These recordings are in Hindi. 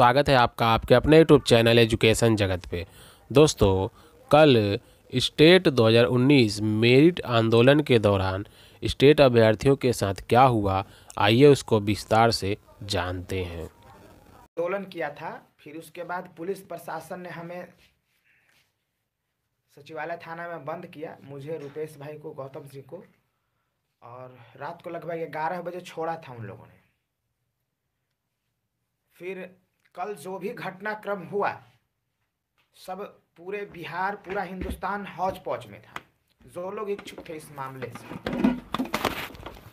स्वागत है आपका आपके अपने यूट्यूब चैनल एजुकेशन जगत पे दोस्तों कल स्टेट 2019 मेरिट आंदोलन के दौरान स्टेट अभ्यर्थियों के साथ क्या हुआ आइए उसको विस्तार से जानते हैं आंदोलन किया था फिर उसके बाद पुलिस प्रशासन ने हमें सचिवालय थाना में बंद किया मुझे रुपेश भाई को गौतम सिंह को और रात को लगभग ग्यारह बजे छोड़ा था उन लोगों ने फिर कल जो भी घटनाक्रम हुआ सब पूरे बिहार पूरा हिंदुस्तान हौज पौच में था जो लोग इच्छुक थे इस मामले से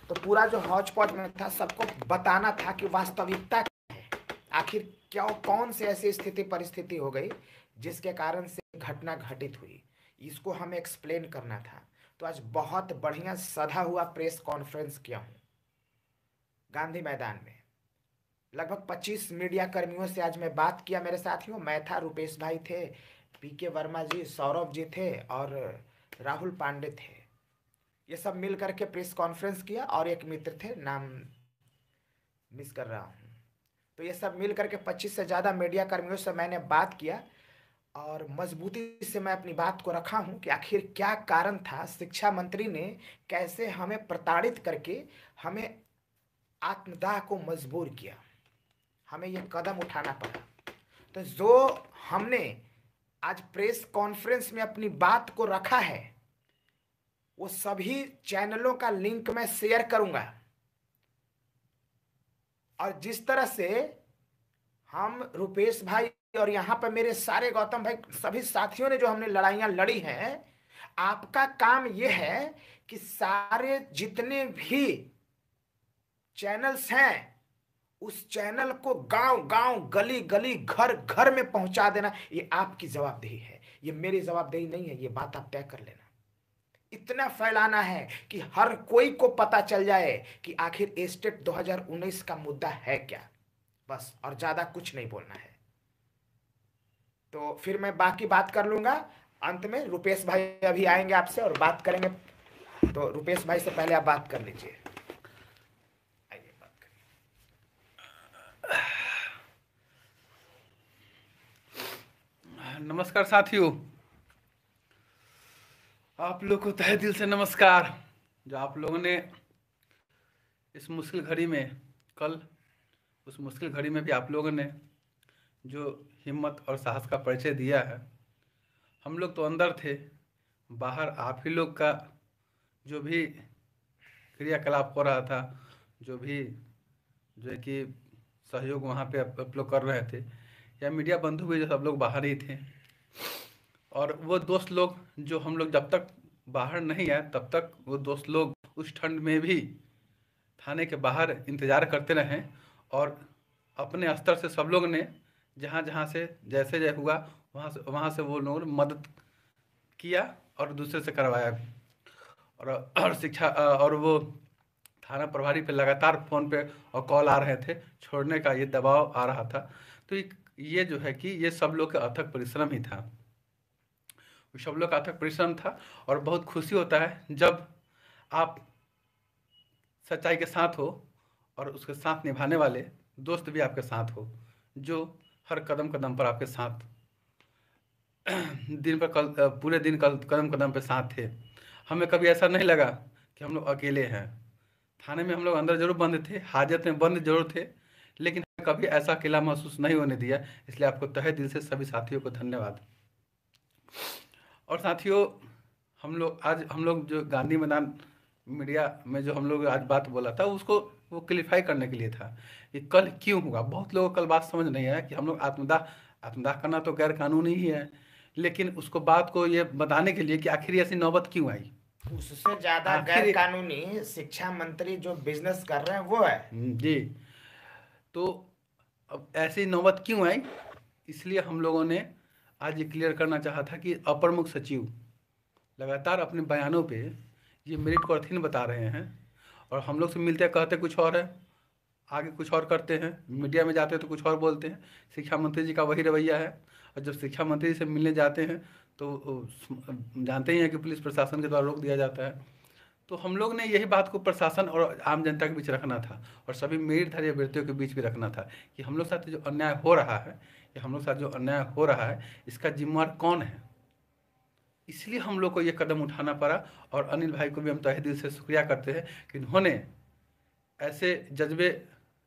तो पूरा जो हौज पौच में था सबको बताना था कि वास्तविकता क्या है आखिर क्या कौन से ऐसी स्थिति परिस्थिति हो गई जिसके कारण से घटना घटित हुई इसको हमें एक्सप्लेन करना था तो आज बहुत बढ़िया सदा हुआ प्रेस कॉन्फ्रेंस किया हूँ गांधी मैदान में लगभग 25 मीडिया कर्मियों से आज मैं बात किया मेरे साथियों मैं था रुपेश भाई थे पी के वर्मा जी सौरभ जी थे और राहुल पांडे थे ये सब मिल करके प्रेस कॉन्फ्रेंस किया और एक मित्र थे नाम मिस कर रहा हूँ तो ये सब मिल करके 25 से ज़्यादा मीडिया कर्मियों से मैंने बात किया और मजबूती से मैं अपनी बात को रखा हूँ कि आखिर क्या कारण था शिक्षा मंत्री ने कैसे हमें प्रताड़ित करके हमें आत्मदाह को मजबूर किया हमें ये कदम उठाना पड़ा तो जो हमने आज प्रेस कॉन्फ्रेंस में अपनी बात को रखा है वो सभी चैनलों का लिंक मैं शेयर करूंगा और जिस तरह से हम रुपेश भाई और यहां पर मेरे सारे गौतम भाई सभी साथियों ने जो हमने लड़ाइया लड़ी हैं आपका काम यह है कि सारे जितने भी चैनल्स हैं उस चैनल को गांव गांव गली गली घर घर में पहुंचा देना ये आपकी जवाबदेही है ये मेरी जवाबदेही नहीं है ये बात आप तय कर लेना इतना फैलाना है कि हर कोई को पता चल जाए कि आखिर एस्टेट 2019 का मुद्दा है क्या बस और ज़्यादा कुछ नहीं बोलना है तो फिर मैं बाकी बात कर लूंगा अंत में रुपेश भाई अभी आएंगे आपसे और बात करेंगे तो रुपेश भाई से पहले आप बात कर लीजिए नमस्कार साथियों आप लोग को तहे दिल से नमस्कार जो आप लोगों ने इस मुश्किल घड़ी में कल उस मुश्किल घड़ी में भी आप लोगों ने जो हिम्मत और साहस का परिचय दिया है हम लोग तो अंदर थे बाहर आप ही लोग का जो भी क्रियाकलाप हो रहा था जो भी जो कि सहयोग वहाँ पे आप लोग कर रहे थे या मीडिया बंधु भी जो तो सब लोग बाहर ही थे और वो दोस्त लोग जो हम लोग जब तक बाहर नहीं आए तब तक वो दोस्त लोग उस ठंड में भी थाने के बाहर इंतज़ार करते रहे और अपने स्तर से सब लोग ने जहाँ जहाँ से जैसे जय हुआ वहाँ से वहाँ से वो लोगों ने मदद किया और दूसरे से करवाया और, और शिक्षा और वो थाना प्रभारी पे लगातार फ़ोन पे और कॉल आ रहे थे छोड़ने का ये दबाव आ रहा था तो ये जो है कि ये सब लोग का अथक परिश्रम ही था सब लोग का अथक परिश्रम था और बहुत खुशी होता है जब आप सच्चाई के साथ हो और उसके साथ निभाने वाले दोस्त भी आपके साथ हो जो हर कदम कदम पर आपके साथ दिन पर कल पूरे दिन कल कदम कदम पर साथ थे हमें कभी ऐसा नहीं लगा कि हम लोग अकेले हैं थाने में हम लोग अंदर जरूर बंद थे हाजत में बंद जरूर थे लेकिन कभी ऐसा किला महसूस नहीं होने दिया इसलिए आपको तहे दिल से सभी साथियों को धन्यवाद और साथियों हम लोग आज हम लोग जो गांधी मैदान मीडिया में जो हम लोग आज बात बोला था उसको वो क्लिफाई करने के लिए था कि कल क्यों हुआ बहुत लोगों को कल बात समझ नहीं आया कि हम लोग आत्मदाह आत्मदाह करना तो गैर कानूनी ही है लेकिन उसको बात को ये बताने के लिए कि आखिर ऐसी नौबत क्यों आई उससे ज्यादा गैर कानूनी शिक्षा मंत्री जो बिजनेस कर रहे हैं वो है हम्म, जी तो अब ऐसी नौबत क्यों आई इसलिए हम लोगों ने आज ये क्लियर करना चाहा था कि अपर मुख्य सचिव लगातार अपने बयानों पे ये मेरिट को अर्थिन बता रहे हैं और हम लोग से मिलते हैं कहते कुछ और है आगे कुछ और करते हैं मीडिया में जाते हैं तो कुछ और बोलते हैं शिक्षा मंत्री जी का वही रवैया है और जब शिक्षा मंत्री से मिलने जाते हैं तो जानते ही हैं कि पुलिस प्रशासन के द्वारा रोक दिया जाता है तो हम लोग ने यही बात को प्रशासन और आम जनता के बीच रखना था और सभी धर्य व्यक्तियों के बीच भी रखना था कि हम लोग साथ जो अन्याय हो रहा है कि हम लोग साथ जो अन्याय हो रहा है इसका जिम्मेवार कौन है इसलिए हम लोग को ये कदम उठाना पड़ा और अनिल भाई को भी हम तहे दिल से शुक्रिया करते हैं कि उन्होंने ऐसे जज्बे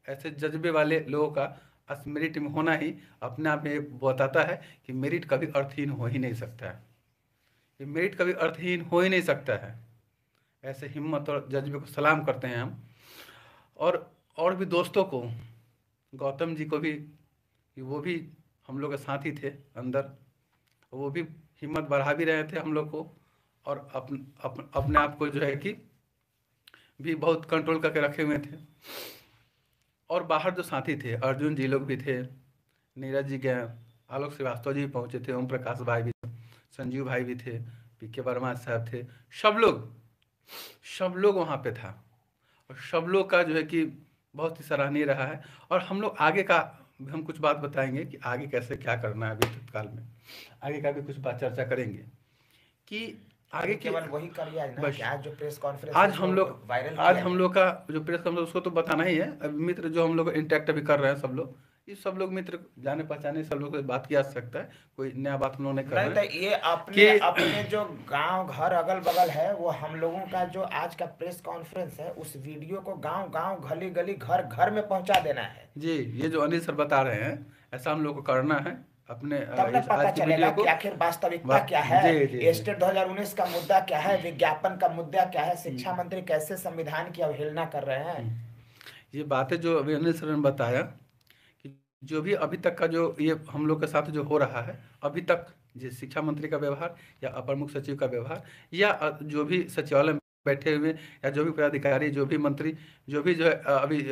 ऐसे जज्बे वाले लोगों का बस मेरिट में होना ही अपने आप में बताता है कि मेरिट कभी अर्थहीन हो ही नहीं सकता है कि मेरिट कभी अर्थहीन हो ही नहीं सकता है ऐसे हिम्मत और जज्बे को सलाम करते हैं हम और और भी दोस्तों को गौतम जी को भी कि वो भी हम लोग के साथ ही थे अंदर वो भी हिम्मत बढ़ा भी रहे थे हम लोग को और अपन अपन अपने आप को जो है कि भी बहुत कंट्रोल करके रखे हुए थे और बाहर जो साथी थे अर्जुन जी लोग भी थे नीरज जी गए आलोक श्रीवास्तव जी भी पहुँचे थे ओम प्रकाश भाई भी संजीव भाई भी थे पी के वर्मा साहब थे सब लोग सब लोग वहाँ पे था और सब लोग का जो है कि बहुत ही सराहनीय रहा है और हम लोग आगे का हम कुछ बात बताएंगे कि आगे कैसे क्या करना है अभी तत्काल में आगे का भी कुछ बात चर्चा करेंगे कि आगे केवल वही कर आज जो प्रेस कॉन्फ्रेंस आज हम लोग वायरल आज हम लोग का जो प्रेस कॉन्फ्रेंस उसको तो बताना ही है अभी मित्र जो हम लोग इंटरेक्ट अभी कर रहे हैं सब लोग ये सब लोग मित्र जाने पहचाने सब लोग बात किया जा सकता है कोई नया बात हम लोग नहीं कर नहीं रहे तो ये अपने अपने जो गांव घर अगल बगल है वो हम लोगों का जो आज का प्रेस कॉन्फ्रेंस है उस वीडियो को गांव गांव गली गली घर घर में पहुंचा देना है जी ये जो अनिल सर बता रहे हैं ऐसा हम लोग को करना है अपने तब ना पता चलेगा कि आखिर वास्तविकता क्या है एस्टेट 2019 का मुद्दा क्या है हम्म। विज्ञापन का मुद्दा क्या है हम्म। शिक्षा मंत्री कैसे संविधान की अवहेलना कर रहे हैं हम्म। ये बात है जो अभी अनिल सर ने बताया कि जो भी अभी तक का जो ये हम लोग के साथ जो हो रहा है अभी तक शिक्षा मंत्री का व्यवहार या अपर मुख्य सचिव का व्यवहार या जो भी सचिवालय बैठे हुए या जो भी पदाधिकारी जो भी मंत्री जो भी जो है अभी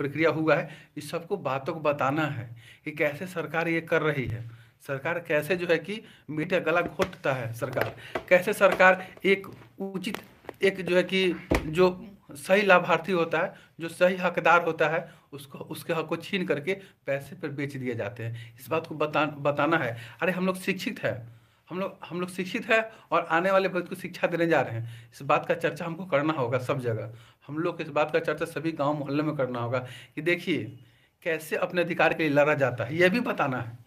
प्रक्रिया हुआ है इस सबको बातों को बताना है कि कैसे सरकार ये कर रही है सरकार कैसे जो है कि मीठा गला घोटता है सरकार कैसे सरकार एक उचित एक जो है कि जो सही लाभार्थी होता है जो सही हकदार होता है उसको उसके हक को छीन करके पैसे पर बेच दिए जाते हैं इस बात को बता बताना है अरे हम लोग शिक्षित हैं हम लोग हम लोग शिक्षित है और आने वाले भविष्य को शिक्षा देने जा रहे हैं इस बात का चर्चा हमको करना होगा सब जगह हम लोग इस बात का चर्चा सभी गांव मोहल्ले में करना होगा कि देखिए कैसे अपने अधिकार के लिए लड़ा जाता है यह भी बताना है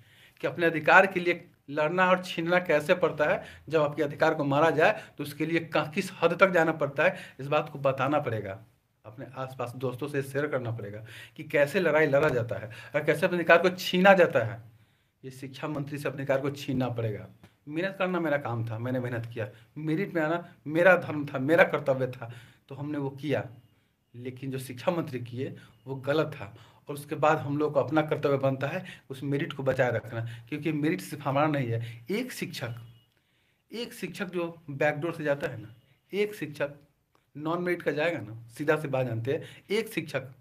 कि अपने अधिकार के लिए लड़ना और छीनना कैसे पड़ता है जब आपके अधिकार को मारा जाए तो उसके लिए किस हद तक जाना पड़ता है इस बात को बताना पड़ेगा अपने आसपास दोस्तों से शेयर करना पड़ेगा कि कैसे लड़ाई लड़ा जाता है और कैसे अपने अधिकार को छीना जाता है ये शिक्षा मंत्री से अपने अधिकार को छीनना पड़ेगा मेहनत करना मेरा काम था मैंने मेहनत किया मेरिट में आना मेरा धर्म था मेरा कर्तव्य था तो हमने वो किया लेकिन जो शिक्षा मंत्री किए वो गलत था और उसके बाद हम लोग को अपना कर्तव्य बनता है उस मेरिट को बचाए रखना क्योंकि मेरिट सिर्फ हमारा नहीं है एक शिक्षक एक शिक्षक जो बैकडोर से जाता है ना एक शिक्षक नॉन मेरिट का जाएगा ना सीधा से बात जानते हैं एक शिक्षक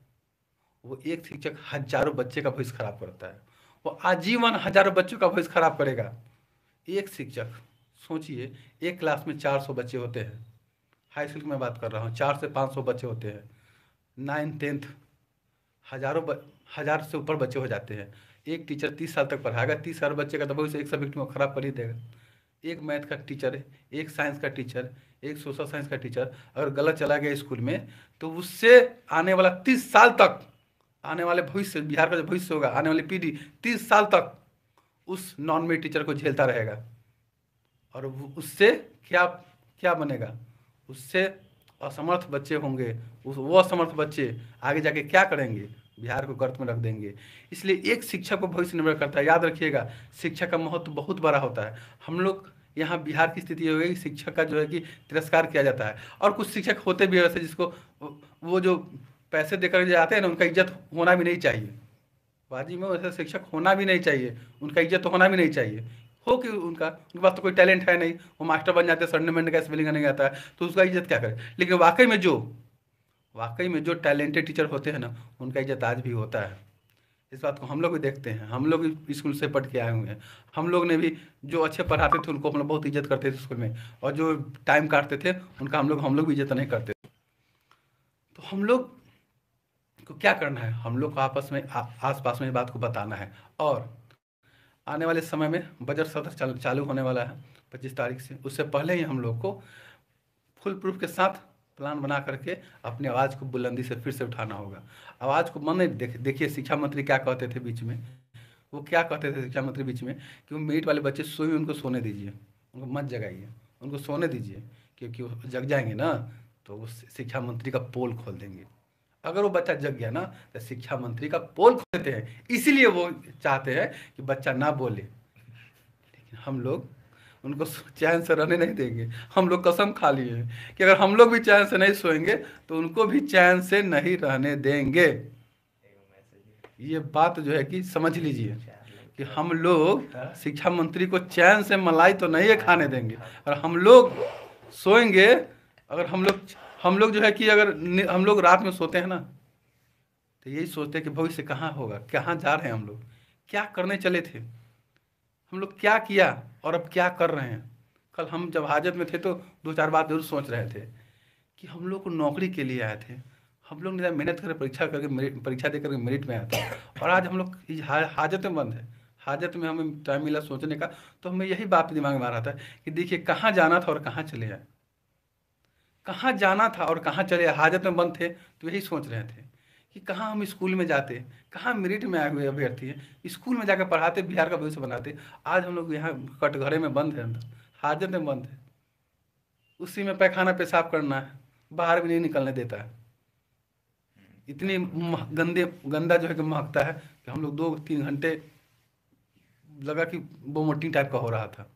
वो एक शिक्षक हजारों बच्चे का भविष्य खराब करता है वो आजीवन हजारों बच्चों का भविष्य खराब करेगा एक शिक्षक सोचिए एक क्लास में चार सौ बच्चे होते हैं हाई स्कूल की मैं बात कर रहा हूँ चार से पाँच सौ बच्चे होते हैं नाइन टेंथ हजारों हजार से ऊपर बच्चे हो जाते हैं एक टीचर तीस साल तक पढ़ाएगा तीस हज़ार बच्चे का तो भविष्य एक सब्जेक्ट में खराब कर ही देगा एक मैथ का टीचर एक साइंस का टीचर एक सोशल साइंस का टीचर अगर गलत चला गया स्कूल में तो उससे आने वाला तीस साल तक आने वाले भविष्य बिहार का जो भविष्य होगा आने वाली पीढ़ी तीस साल तक उस नॉन मेड टीचर को झेलता रहेगा और उससे क्या क्या बनेगा उससे असमर्थ बच्चे होंगे उस वो असमर्थ बच्चे आगे जाके क्या करेंगे बिहार को गर्त में रख देंगे इसलिए एक शिक्षक को भविष्य निर्भर करता है याद रखिएगा शिक्षा का महत्व बहुत बड़ा होता है हम लोग यहाँ बिहार की स्थिति हो गई शिक्षक का जो है कि तिरस्कार किया जाता है और कुछ शिक्षक होते भी वैसे जिसको वो जो पैसे देकर जाते हैं ना उनका इज्जत होना भी नहीं चाहिए बाजी में वैसे शिक्षक होना भी नहीं चाहिए उनका इज्जत तो होना भी नहीं चाहिए हो कि उनका उनके पास तो कोई टैलेंट है नहीं वो मास्टर बन जाते हैं सरने का स्पेलिंग नहीं आता है तो उसका इज्जत क्या करें लेकिन वाकई में जो वाकई में जो टैलेंटेड टीचर होते हैं ना उनका इज्जत आज भी होता है इस बात को हम लोग भी देखते हैं हम लोग भी स्कूल से पढ़ के आए हुए हैं हम लोग ने भी जो अच्छे पढ़ाते थे उनको हम लोग बहुत इज्जत करते थे स्कूल में और जो टाइम काटते थे उनका हम लोग हम लोग भी इज्जत नहीं करते तो हम लोग को क्या करना है हम लोग को आपस में आस पास में बात को बताना है और आने वाले समय में बजट सत्र चालू होने वाला है पच्चीस तारीख से उससे पहले ही हम लोग को फुल प्रूफ के साथ प्लान बना करके अपनी आवाज़ को बुलंदी से फिर से उठाना होगा आवाज़ को मन देखिए देख, शिक्षा मंत्री क्या कहते थे बीच में वो क्या कहते थे शिक्षा मंत्री बीच में कि वो मीट वाले बच्चे सोए उनको सोने दीजिए उनको मत जगाइए उनको सोने दीजिए क्योंकि वो जग जाएंगे ना तो वो शिक्षा मंत्री का पोल खोल देंगे अगर वो बच्चा जग गया ना तो शिक्षा मंत्री का पोल खोल देते हैं इसीलिए वो चाहते हैं कि बच्चा ना बोले लेकिन हम लोग उनको चैन से रहने नहीं देंगे हम लोग कसम खा लिए हैं कि अगर हम लोग भी चैन से नहीं सोएंगे तो उनको भी चैन से नहीं रहने देंगे ये बात जो है कि समझ लीजिए कि हम लोग शिक्षा मंत्री को चैन से मलाई तो नहीं है खाने देंगे और हम लोग सोएंगे अगर हम लोग हम लोग जो है कि अगर हम लोग रात में सोते हैं ना तो यही सोचते हैं कि भविष्य कहाँ होगा कहाँ जा रहे हैं हम लोग क्या करने चले थे हम लोग क्या किया और अब क्या कर रहे हैं कल हम जब हाजत में थे तो दो चार बार जरूर सोच रहे थे कि हम लोग को नौकरी के लिए आए थे हम लोग निरा मेहनत करके परीक्षा करके परीक्षा दे करके मेरिट में आया था और आज हम लोग हाजत में बंद है हाजत में हमें टाइम मिला सोचने का तो हमें यही बात दिमाग में आ रहा था कि देखिए कहाँ जाना था और कहाँ चले जाए कहाँ जाना था और कहाँ चले हाजत में बंद थे तो यही सोच रहे थे कि कहाँ हम स्कूल में जाते कहाँ मेरिट में आए हुए अभ्यर्थी हैं स्कूल में जाकर पढ़ाते बिहार का भविष्य बनाते आज हम लोग यहाँ कटघरे में बंद है हाजत में बंद है उसी में पैखाना पेशाब करना है बाहर भी नहीं निकलने देता है इतनी गंदे गंदा जो है कि महकता है कि हम लोग दो तीन घंटे लगा कि बोमोटिंग टाइप का हो रहा था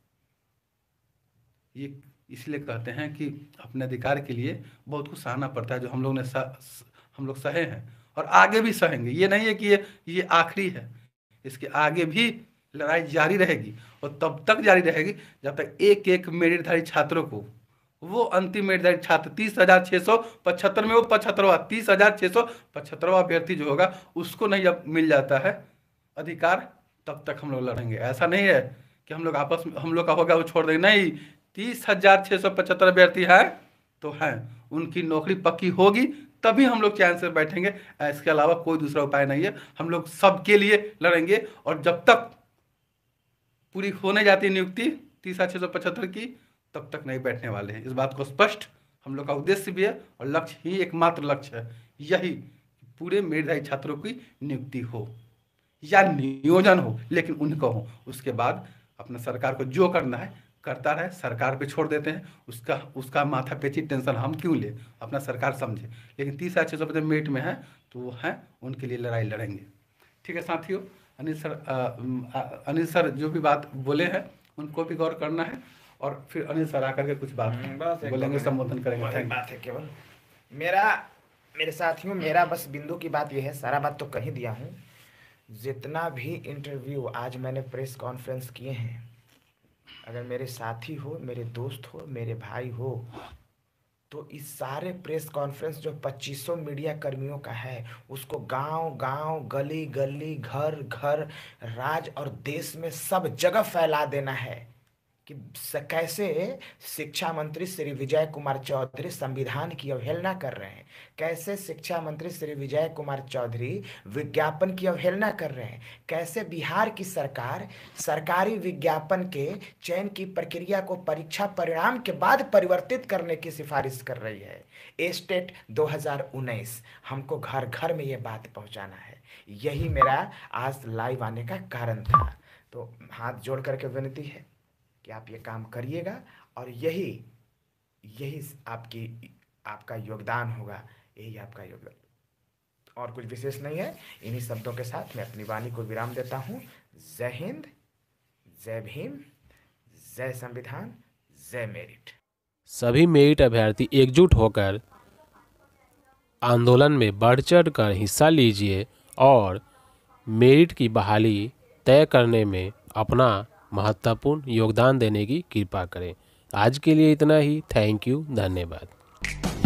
ये इसलिए कहते हैं कि अपने अधिकार के लिए बहुत कुछ सहना पड़ता है जो हम लोग ने हम लोग सहे हैं और आगे भी सहेंगे ये नहीं है कि ये ये आखिरी है इसके आगे भी लड़ाई जारी रहेगी और तब तक जारी रहेगी जब तक एक एक मेरिटधारी छात्रों को वो अंतिम मेरिटधारी छात्र तीस हजार छः सौ पचहत्तर में वो पचहत्तरवा तीस हजार छः सौ पचहत्तरवा अभ्यर्थी जो होगा उसको नहीं जब मिल जाता है अधिकार तब तक हम लोग लड़ेंगे ऐसा नहीं है कि हम लोग आपस में हम लोग का होगा वो छोड़ देंगे नहीं तीस हजार छः सौ पचहत्तर अभ्यर्थी है तो है उनकी नौकरी पक्की होगी तभी हम लोग चैन से बैठेंगे इसके अलावा कोई दूसरा उपाय नहीं है हम लोग सबके लिए लड़ेंगे और जब तक पूरी होने जाती नियुक्ति तीस हजार छः सौ पचहत्तर की तब तक नहीं बैठने वाले हैं इस बात को स्पष्ट हम लोग का उद्देश्य भी है और लक्ष्य ही एकमात्र लक्ष्य है यही पूरे मेधाई छात्रों की नियुक्ति हो या नियोजन हो लेकिन उनका हो उसके बाद अपना सरकार को जो करना है करता रहे सरकार पे छोड़ देते हैं उसका उसका माथा पेची टेंशन हम क्यों ले अपना सरकार समझे लेकिन तीसरा चीज़ अपने मेट में है तो वो हैं उनके लिए लड़ाई लड़ेंगे ठीक है साथियों अनिल सर अनिल सर जो भी बात बोले हैं उनको भी गौर करना है और फिर अनिल सर आकर के कुछ बात हम्म, बोलेंगे संबोधन करेंगे बात है केवल मेरा मेरे साथियों मेरा बस बिंदु की बात यह है सारा बात तो कही दिया हूँ जितना भी इंटरव्यू आज मैंने प्रेस कॉन्फ्रेंस किए हैं अगर मेरे साथी हो मेरे दोस्त हो मेरे भाई हो तो इस सारे प्रेस कॉन्फ्रेंस जो 2500 मीडिया कर्मियों का है उसको गांव गांव गली गली घर घर राज और देश में सब जगह फैला देना है कि कैसे शिक्षा मंत्री श्री विजय कुमार चौधरी संविधान की अवहेलना कर रहे हैं कैसे शिक्षा मंत्री श्री विजय कुमार चौधरी विज्ञापन की अवहेलना कर रहे हैं कैसे बिहार की सरकार सरकारी विज्ञापन के चयन की प्रक्रिया को परीक्षा परिणाम के बाद परिवर्तित करने की सिफारिश कर रही है ए स्टेट 2019 हमको घर घर में ये बात पहुंचाना है यही मेरा आज लाइव आने का कारण था तो हाथ जोड़ करके विनती है कि आप ये काम करिएगा और यही यही आपकी आपका योगदान होगा यही आपका योगदान और कुछ विशेष नहीं है इन्हीं शब्दों के साथ मैं अपनी वाणी को विराम देता हूँ जय हिंद जय भीम जय संविधान जय मेरिट सभी मेरिट अभ्यर्थी एकजुट होकर आंदोलन में बढ़ चढ़ कर हिस्सा लीजिए और मेरिट की बहाली तय करने में अपना महत्वपूर्ण योगदान देने की कृपा करें आज के लिए इतना ही थैंक यू धन्यवाद